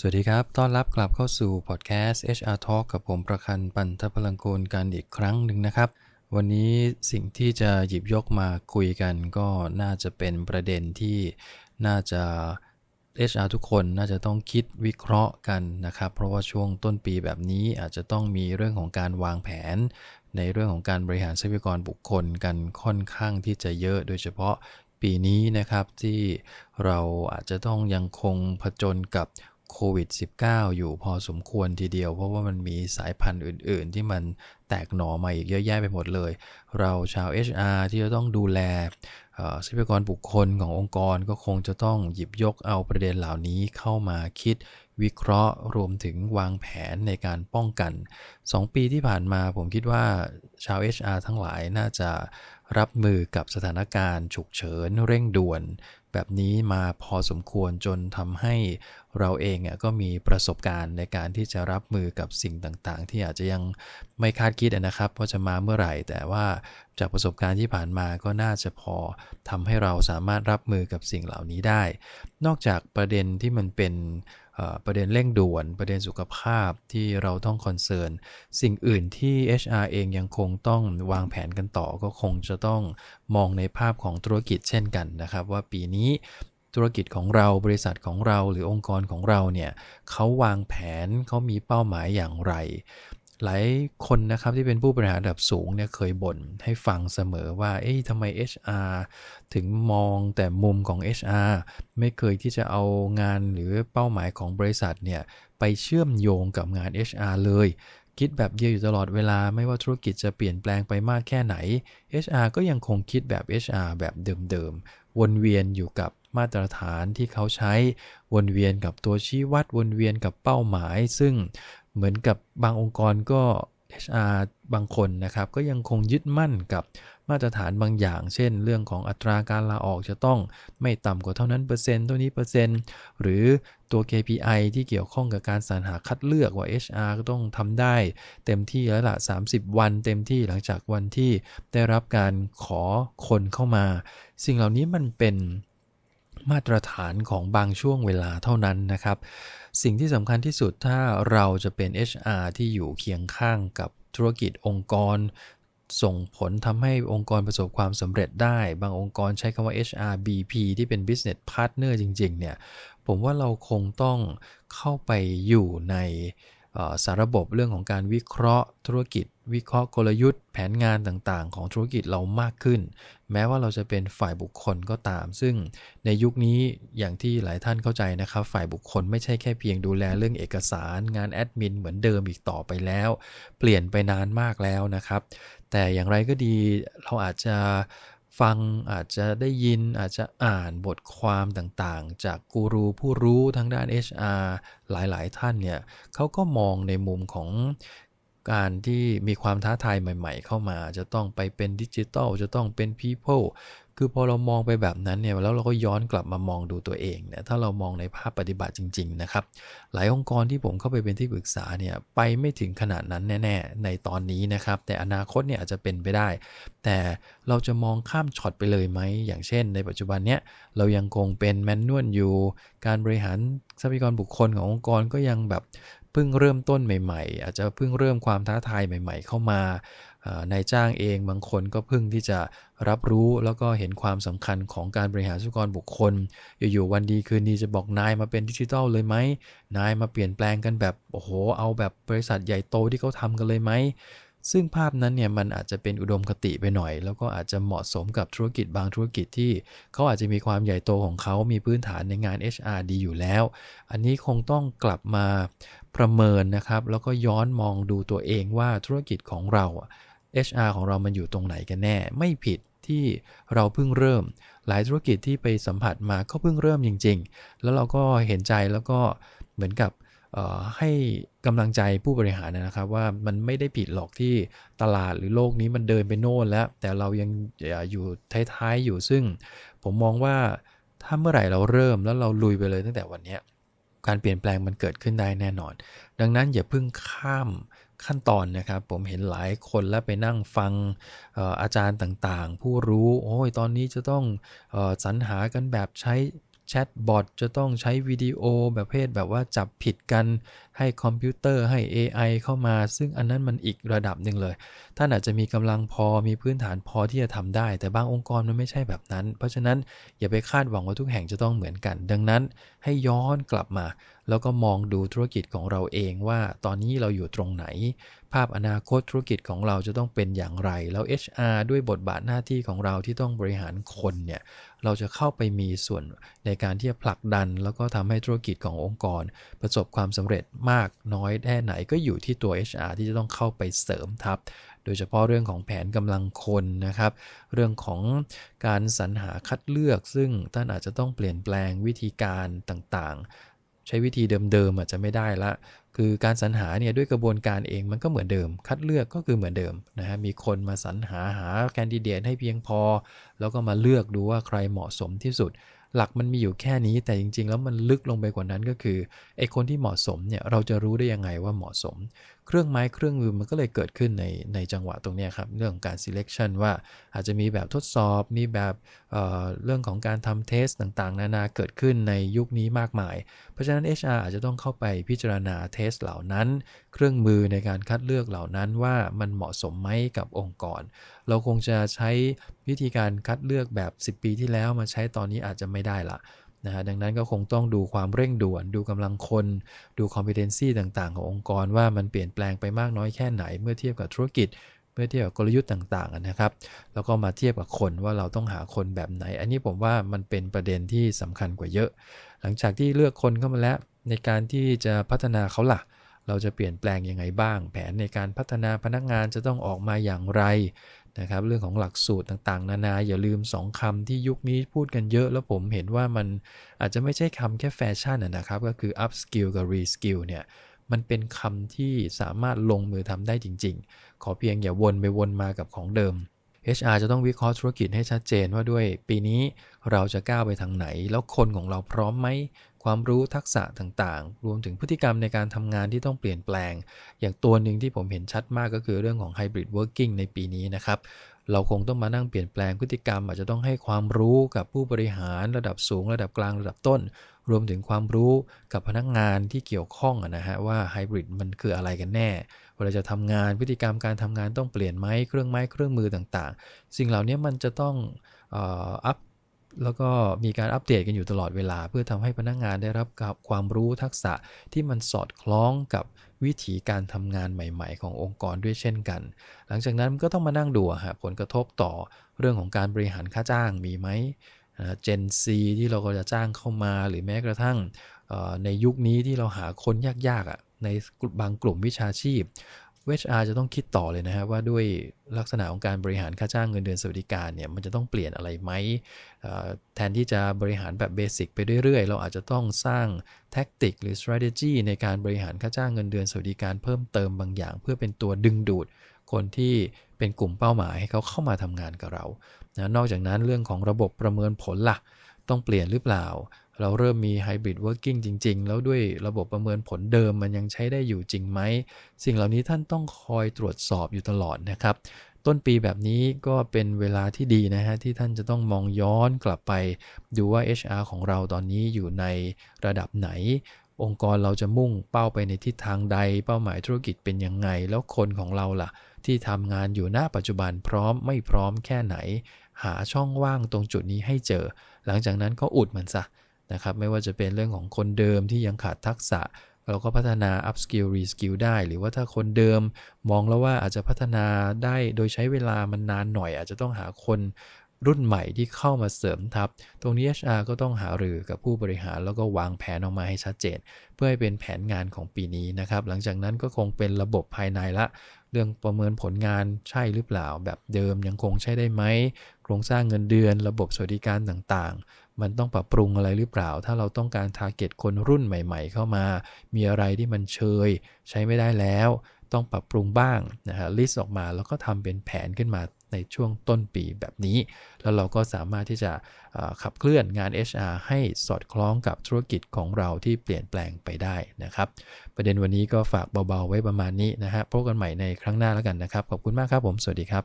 สวัสดีครับ ต้อนรับกลับเข้าสู่พอดแคสต์ HR Talk กับผมประคันปันทพลังโกนกันอีกครั้งหนึ่งนะครับ วันนี้สิ่งที่จะหยิบยกมาคุยกัน ก็น่าจะเป็นประเด็นที่น่าจะ HR ทุกคนน่าจะต้องคิดวิเคราะห์กันนะครับ เพราะว่าช่วงต้นปีแบบนี้อาจจะต้องมีเรื่องของการวางแผน ในเรื่องของการบริหารทรัพยากรบุคคลกันค่อนข้างที่จะเยอะ โดยเฉพาะปีนี้นะครับที่เราอาจจะต้องยังคงผจญกับโควิด -19 อยู่พอสมควรทีเดียวเพราะว่ามันมีสายพันธุ์อื่นๆ ที่มันแตกหน่อมาอีกเยอะแยะไปหมดเลย เราชาว HR ที่จะต้องดูแลทรัพยากรบุคคลขององค์กรก็คงจะต้องหยิบยกเอาประเด็นเหล่านี้เข้ามาคิดวิเคราะห์รวมถึงวางแผนในการป้องกัน 2 ปีที่ผ่านมาผมคิดว่าชาว HR ทั้งหลายน่าจะรับมือกับสถานการณ์ ฉุกเฉิน เร่งด่วน แบบนี้มาพอสมควรจนทำให้เราเองก็มีประสบการณ์ในการที่จะรับมือกับสิ่งต่างๆ ที่อาจจะยังไม่คาดคิดนะครับว่าจะมาเมื่อไหร่ แต่ว่าจากประสบการณ์ที่ผ่านมาก็น่าจะพอทำให้เราสามารถรับมือกับสิ่งเหล่านี้ได้ นอกจากประเด็นที่มันเป็นประเด็นเร่งด่วนประเด็นสุขภาพที่เราต้องคอนเซิร์นสิ่งอื่นที่ HR เองยังคงต้องวางแผนกันต่อก็คงจะต้องมองในภาพของธุรกิจเช่นกันนะครับ ว่าปีนี้ธุรกิจของเราบริษัทของเราหรือองค์กรของเราเนี่ยเขาวางแผนเขามีเป้าหมายอย่างไรหลายคนนะครับที่เป็นผู้บริหารระดับสูงเนี่ยเคยบ่นให้ฟังเสมอว่าเอ๊ะทำไม HR ถึงมองแต่มุมของ HR ไม่เคยที่จะเอางานหรือเป้าหมายของบริษัทเนี่ยไปเชื่อมโยงกับงาน HR เลย คิดแบบเดียวอยู่ตลอดเวลาไม่ว่าธุรกิจจะเปลี่ยนแปลงไปมากแค่ไหน HR ก็ยังคงคิดแบบ HR แบบเดิมๆ วนเวียนอยู่กับมาตรฐานที่เขาใช้วนเวียนกับตัวชี้วัดวนเวียนกับเป้าหมายซึ่งเหมือนกับบางองค์กรก็ HR บางคนนะครับก็ยังคงยึดมั่นกับมาตรฐานบางอย่าง เช่น เรื่องของอัตราการลาออกจะต้องไม่ต่ำกว่าเท่านั้นเปอร์เซ็นต์เท่านี้เปอร์เซ็นต์หรือตัว KPI ที่เกี่ยวข้องกับการสรรหาคัดเลือกว่า HR ก็ต้องทำได้ เต็มที่แล้วละ30 วัน เต็มที่หลังจากวันที่ได้รับการขอคนเข้ามา สิ่งเหล่านี้มันเป็นมาตรฐานของบางช่วงเวลาเท่านั้นนะครับ สิ่งที่สำคัญที่สุดถ้าเราจะเป็น HR ที่อยู่เคียงข้างกับธุรกิจองค์กรส่งผลทำให้องค์กรประสบความสำเร็จได้ บางองค์กรใช้คำว่า HRBP ที่เป็น Business Partner จริง ๆ เนี่ยผมว่าเราคงต้องเข้าไปอยู่ในสาระบบเรื่องของการวิเคราะห์ธุรกิจ วิเคราะห์กลยุทธ์แผนงานต่างๆของธุรกิจเรามากขึ้น แม้ว่าเราจะเป็นฝ่ายบุคคลก็ตาม ซึ่งในยุคนี้อย่างที่หลายท่านเข้าใจนะครับ ฝ่ายบุคคลไม่ใช่แค่เพียงดูแลเรื่องเอกสาร งานแอดมิน เหมือนเดิมอีกต่อไปแล้ว เปลี่ยนไปนานมากแล้วนะครับ แต่อย่างไรก็ดีเราอาจจะฟังอาจจะได้ยินอาจจะอ่านบทความต่างๆ จากกูรูผู้รู้ทางด้าน HR หลายๆ ท่านเนี่ย เขาก็มองในมุมของการที่มีความท้าทายใหม่ ๆ เข้ามาจะต้องไปเป็นดิจิทัลจะต้องเป็น People คือพอเรามองไปแบบนั้นเนี่ยแล้วเราก็ย้อนกลับมามองดูตัวเองเนี่ยถ้าเรามองในภาพปฏิบัติจริง ๆ นะครับ หลายองค์กรที่ผมเข้าไปเป็นที่ปรึกษาเนี่ยไปไม่ถึงขนาดนั้นแน่ ๆ ในตอนนี้นะครับ แต่อนาคตเนี่ยอาจจะเป็นไปได้ แต่เราจะมองข้ามช็อตไปเลยไหม อย่างเช่นในปัจจุบันเนี่ยเรายังคงเป็นแมนนวลอยู่การบริหารทรัพยากรบุคคลขององค์กรก็ยังแบบเพิ่งเริ่มต้นใหม่ๆ อาจจะเพิ่งเริ่มความท้าทายใหม่ๆ เข้ามานายจ้างเองบางคนก็เพิ่งที่จะรับรู้แล้วก็เห็นความสำคัญของการบริหารสุกรบุคคล อยู่ๆวันดีคืนดีจะบอกนายมาเป็นดิจิทัลเลยไหม นายมาเปลี่ยนแปลงกันแบบโอ้โหเอาแบบบริษัทใหญ่โตที่เขาทำกันเลยไหมซึ่งภาพนั้นเนี่ยมันอาจจะเป็นอุดมคติไปหน่อย แล้วก็อาจจะเหมาะสมกับธุรกิจบางธุรกิจที่เขาอาจจะมีความใหญ่โตของเขามีพื้นฐานในงาน HR ดีอยู่แล้ว อันนี้คงต้องกลับมาประเมินนะครับ แล้วก็ย้อนมองดูตัวเองว่าธุรกิจของเรา HR ของเรามันอยู่ตรงไหนกันแน่ ไม่ผิดที่เราเพิ่งเริ่ม หลายธุรกิจที่ไปสัมผัสมาก็เพิ่งเริ่มจริง ๆ แล้วเราก็เห็นใจแล้วก็เหมือนกับให้กำลังใจผู้บริหารนะครับว่ามันไม่ได้ผิดหรอกที่ตลาดหรือโลกนี้มันเดินไปโน่นแล้ว แต่เรายังอยู่ท้ายๆอยู่ซึ่งผมมองว่าถ้าเมื่อไหร่เราเริ่มแล้วเราลุยไปเลยตั้งแต่วันนี้ การเปลี่ยนแปลงมันเกิดขึ้นได้แน่นอน ดังนั้นอย่าเพิ่งข้ามขั้นตอนนะครับผมเห็นหลายคนแล้วไปนั่งฟังอาจารย์ต่างๆ ผู้รู้โอ้ยตอนนี้จะต้องออสรรหากันแบบใช้แชทบอทจะต้องใช้วิดีโอแบบเพศแบบว่าจับผิดกันให้คอมพิวเตอร์ให้ AI เข้ามา ซึ่งอันนั้นมันอีกระดับหนึ่งเลยท่านอาจจะมีกำลังพอมีพื้นฐานพอที่จะทำได้ แต่บางองค์กรมันไม่ใช่แบบนั้นเพราะฉะนั้นอย่าไปคาดหวังว่าทุกแห่งจะต้องเหมือนกัน ดังนั้นให้ย้อนกลับมา แล้วก็มองดูธุรกิจของเราเองว่า ตอนนี้เราอยู่ตรงไหนภาพอนาคตธุรกิจของเราจะต้องเป็นอย่างไรแล้ว HR ด้วยบทบาทหน้าที่ของเราที่ต้องบริหารคนเนี่ยเราจะเข้าไปมีส่วนในการที่จะผลักดัน แล้วก็ทำให้ธุรกิจขององค์กรประสบความสำเร็จมากน้อยแค่ไหนก็อยู่ที่ตัว HR ที่จะต้องเข้าไปเสริมทับโดยเฉพาะเรื่องของแผนกำลังคนนะครับ เรื่องของการสรรหาคัดเลือก ซึ่งท่านอาจจะต้องเปลี่ยนแปลงวิธีการต่าง ๆใช้วิธีเดิมๆอาจจะไม่ได้ละ คือการสรรหาเนี่ยด้วยกระบวนการเองมันก็เหมือนเดิม คัดเลือกก็คือเหมือนเดิมนะฮะ มีคนมาสรรหาหาแคนดิเดตให้เพียงพอ แล้วก็มาเลือกดูว่าใครเหมาะสมที่สุด หลักมันมีอยู่แค่นี้ แต่จริง ๆ แล้วมันลึกลงไปกว่านั้นก็คือไอ้คนที่เหมาะสมเนี่ยเราจะรู้ได้ยังไงว่าเหมาะสมเครื่องไม้เครื่องมือมันก็เลยเกิดขึ้นในในจังหวะตรงนี้ครับเรื่องการ selection ว่าอาจจะมีแบบทดสอบมีแบบเเรื่องของการทำเทสต่างๆ นานาเกิดขึ้นในยุคนี้มากมาย เพราะฉะนั้น HR อาจจะต้องเข้าไปพิจารณาเทสเหล่านั้น เครื่องมือในการคัดเลือกเหล่านั้นว่ามันเหมาะสมไหมกับองค์กรเราคงจะใช้วิธีการคัดเลือกแบบ 10 ปีที่แล้วมาใช้ตอนนี้อาจจะไม่ได้ละนะฮะดังนั้นก็คงต้องดูความเร่งด่วนดูกำลังคน ดู competency ต่าง ๆ ขององค์กรว่ามันเปลี่ยนแปลงไปมากน้อยแค่ไหน เมื่อเทียบกับธุรกิจ เมื่อเทียบกับกลยุทธ์ต่างๆ นะครับแล้วก็มาเทียบกับคนว่าเราต้องหาคนแบบไหน อันนี้ผมว่ามันเป็นประเด็นที่สำคัญกว่าเยอะ หลังจากที่เลือกคนเข้ามาแล้วในการที่จะพัฒนาเขาล่ะ เราจะเปลี่ยนแปลงยังไงบ้าง แผนในการพัฒนาพนักงานจะต้องออกมาอย่างไรนะครับเรื่องของหลักสูตรต่างๆ นานาอย่าลืม 2คำที่ยุคนี้พูดกันเยอะแล้วผมเห็นว่ามันอาจจะไม่ใช่คำแค่แฟชั่นนะครับก็คือ up skill กับ re skill เนี่ยมันเป็นคำที่สามารถลงมือทำได้จริง ๆ ขอเพียงอย่าวนไปวนมากับของเดิม HR จะต้องวิเคราะห์ธุรกิจให้ชัดเจนว่าด้วยปีนี้เราจะก้าวไปทางไหนแล้วคนของเราพร้อมไหมความรู้ทักษะต่างๆ รวมถึงพฤติกรรมในการทำงานที่ต้องเปลี่ยนแปลง อย่างตัวหนึ่งที่ผมเห็นชัดมากก็คือเรื่องของ Hybrid Working ในปีนี้นะครับ เราคงต้องมานั่งเปลี่ยนแปลงพฤติกรรม อาจจะต้องให้ความรู้กับผู้บริหารระดับสูง ระดับกลางระดับต้น รวมถึงความรู้กับพนักงานที่เกี่ยวข้องนะฮะว่าไฮบริดมันคืออะไรกันแน่ เวลาจะทำงานพฤติกรรมการทำงานต้องเปลี่ยนไหมเครื่องไม้เครื่องมือต่างๆ สิ่งเหล่านี้มันจะต้องอัปแล้วก็มีการอัปเดตกันอยู่ตลอดเวลาเพื่อทำให้พนักงงานได้รับความรู้ทักษะที่มันสอดคล้องกับวิถีการทำงานใหม่ๆขององค์กรด้วยเช่นกัน หลังจากนั้นก็ต้องมานั่งดูฮะผลกระทบต่อเรื่องของการบริหารค่าจ้างมีไหมเจนซีที่เราก็จะจ้างเข้ามาหรือแม้กระทั่ง ในยุคนี้ที่เราหาคนยากๆอ่ะในบางกลุ่มวิชาชีพเวชอาจะต้องคิดต่อเลยนะับว่าด้วยลักษณะของการบริหารค่าจ้างเงินเดือนสวัสดิการเนี่ยมันจะต้องเปลี่ยนอะไรไหมแทนที่จะบริหารแบบเบสิกไปเรื่อย ๆ เราอาจจะต้องสร้างแท็กติกหรือ strategy ในการบริหารค่าจ้างเงินเดือนสวัสดิการเพิ่มเติมบางอย่าง เพื่อเป็นตัวดึงดูดคนที่เป็นกลุ่มเป้าหมายให้เขาเข้ามาทำงานกับเรานะนอกจากนั้นเรื่องของระบบประเมินผลละ่ะ ต้องเปลี่ยนหรือเปล่าเราเริ่มมีไฮบริดเวิร์กิ่งจริง ๆ แล้วด้วยระบบประเมินผลเดิมมันยังใช้ได้อยู่จริงไหม สิ่งเหล่านี้ท่านต้องคอยตรวจสอบอยู่ตลอดนะครับ ต้นปีแบบนี้ก็เป็นเวลาที่ดีนะฮะ ที่ท่านจะต้องมองย้อนกลับไป ดูว่า HR ของเราตอนนี้อยู่ในระดับไหน องค์กรเราจะมุ่งเป้าไปในทิศทางใดเป้าหมายธุรกิจเป็นยังไงแล้วคนของเราล่ะ ที่ทำงานอยู่หน้าปัจจุบันพร้อมไม่พร้อมแค่ไหน หาช่องว่างตรงจุดนี้ให้เจอ หลังจากนั้นก็อุดมันซะนะครับไม่ว่าจะเป็นเรื่องของคนเดิมที่ยังขาดทักษะ เราก็พัฒนา up skill re skill ได้หรือว่าถ้าคนเดิมมองแล้วว่าอาจจะพัฒนาได้ โดยใช้เวลามันนานหน่อยอาจจะต้องหาคนรุ่นใหม่ที่เข้ามาเสริมทับตรงนี้ HR ก็ต้องหารือกับผู้บริหารแล้วก็วางแผนออกมาให้ชัดเจนเพื่อให้เป็นแผนงานของปีนี้นะครับหลังจากนั้นก็คงเป็นระบบภายในละ เรื่องประเมินผลงานใช่หรือเปล่า แบบเดิมยังคงใช้ได้ไหมโครงสร้างเงินเดือนระบบสวัสดิการต่างๆ มันต้องปรับปรุงอะไรหรือเปล่า ถ้าเราต้องการทาร์เก็ตคนรุ่นใหม่ๆ เข้ามา มีอะไรที่มันเชย ใช้ไม่ได้แล้ว ต้องปรับปรุงบ้างนะฮะลิสต์ออกมาแล้วก็ทำเป็นแผนขึ้นมาในช่วงต้นปีแบบนี้ แล้วเราก็สามารถที่จะขับเคลื่อนงาน HR ให้สอดคล้องกับธุรกิจของเราที่เปลี่ยนแปลงไปได้นะครับ ประเด็นวันนี้ก็ฝากเบาๆไว้ประมาณนี้นะฮะพบกันใหม่ในครั้งหน้าแล้วกันนะครับ ขอบคุณมากครับผมสวัสดีครับ